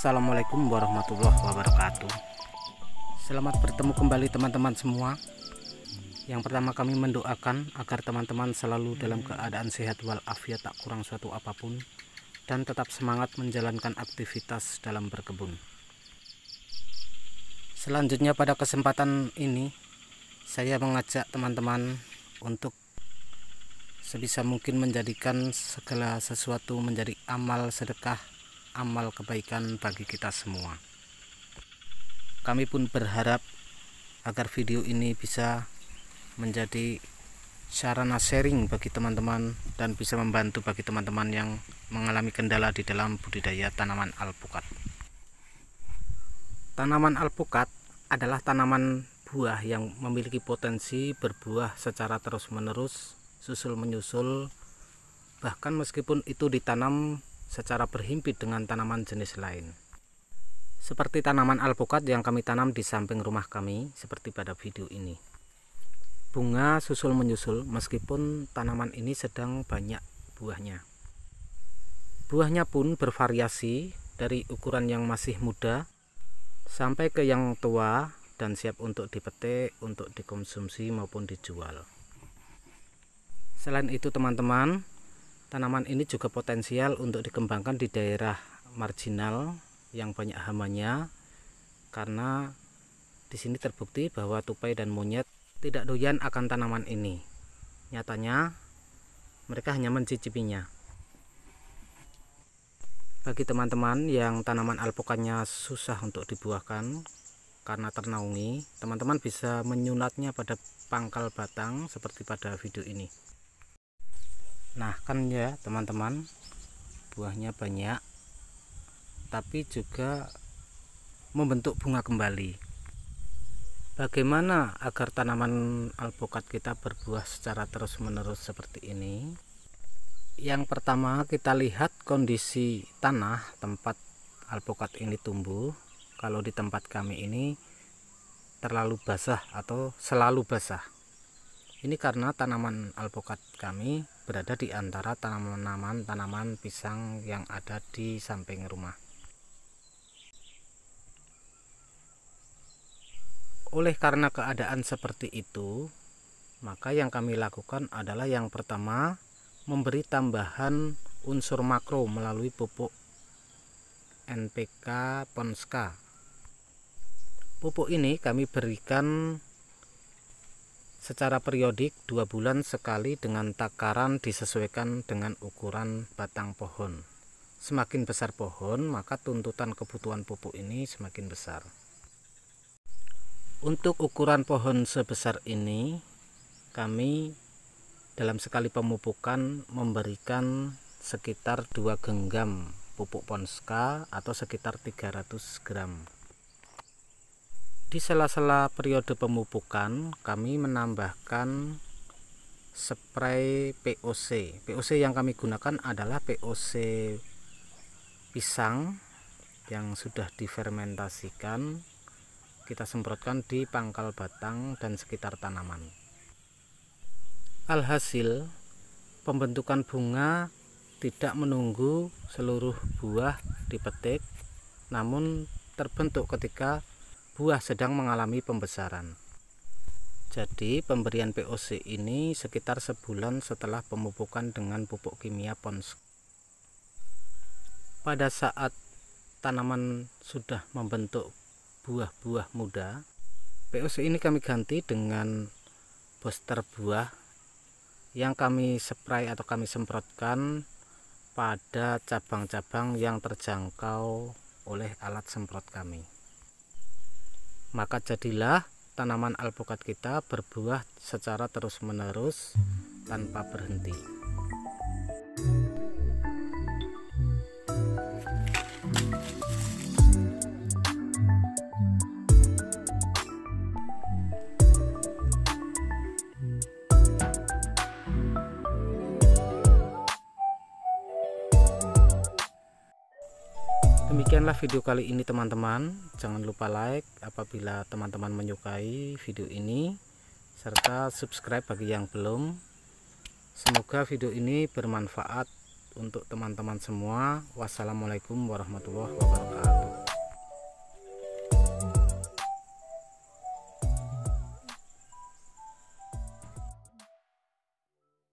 Assalamualaikum warahmatullahi wabarakatuh Selamat bertemu kembali teman-teman semua Yang pertama kami mendoakan agar teman-teman selalu dalam keadaan sehat walafiat tak kurang suatu apapun Dan tetap semangat menjalankan aktivitas dalam berkebun Selanjutnya pada kesempatan ini Saya mengajak teman-teman untuk sebisa mungkin menjadikan segala sesuatu menjadi amal sedekah amal kebaikan bagi kita semua. Kami pun berharap agar video ini bisa menjadi sarana sharing bagi teman-teman dan bisa membantu bagi teman-teman yang mengalami kendala di dalam budidaya tanaman alpukat. Tanaman alpukat adalah tanaman buah yang memiliki potensi berbuah secara terus-menerus, susul-menyusul, bahkan meskipun itu ditanam secara berhimpit dengan tanaman jenis lain. Seperti tanaman alpukat yang kami tanam di samping rumah kami seperti pada video ini. Bunga susul menyusul meskipun tanaman ini sedang banyak buahnya. Buahnya pun bervariasi dari ukuran yang masih muda sampai ke yang tua dan siap untuk dipetik, untuk dikonsumsi maupun dijual. Selain itu teman-teman, tanaman ini juga potensial untuk dikembangkan di daerah marginal yang banyak hamanya karena di sini terbukti bahwa tupai dan monyet tidak doyan akan tanaman ini. Nyatanya mereka hanya mencicipinya. Bagi teman-teman yang tanaman alpukannya susah untuk dibuahkan karena ternaungi, teman-teman bisa menyunatnya pada pangkal batang seperti pada video ini nah kan ya teman-teman buahnya banyak tapi juga membentuk bunga kembali bagaimana agar tanaman alpukat kita berbuah secara terus menerus seperti ini yang pertama kita lihat kondisi tanah tempat alpukat ini tumbuh kalau di tempat kami ini terlalu basah atau selalu basah ini karena tanaman alpukat kami berada di antara tanaman-tanaman pisang yang ada di samping rumah. Oleh karena keadaan seperti itu, maka yang kami lakukan adalah yang pertama memberi tambahan unsur makro melalui pupuk NPK Ponska. Pupuk ini kami berikan secara periodik dua bulan sekali dengan takaran disesuaikan dengan ukuran batang pohon. Semakin besar pohon, maka tuntutan kebutuhan pupuk ini semakin besar. Untuk ukuran pohon sebesar ini, kami dalam sekali pemupukan memberikan sekitar dua genggam pupuk ponska atau sekitar 300 gram di sela-sela periode pemupukan kami menambahkan spray POC POC yang kami gunakan adalah POC pisang yang sudah difermentasikan kita semprotkan di pangkal batang dan sekitar tanaman alhasil pembentukan bunga tidak menunggu seluruh buah dipetik namun terbentuk ketika buah sedang mengalami pembesaran. Jadi pemberian POC ini sekitar sebulan setelah pemupukan dengan pupuk kimia pons. Pada saat tanaman sudah membentuk buah-buah muda, POC ini kami ganti dengan booster buah yang kami spray atau kami semprotkan pada cabang-cabang yang terjangkau oleh alat semprot kami maka jadilah tanaman alpukat kita berbuah secara terus-menerus tanpa berhenti. Demikianlah video kali ini teman-teman. Jangan lupa like apabila teman-teman menyukai video ini serta subscribe bagi yang belum. Semoga video ini bermanfaat untuk teman-teman semua. Wassalamualaikum warahmatullahi wabarakatuh.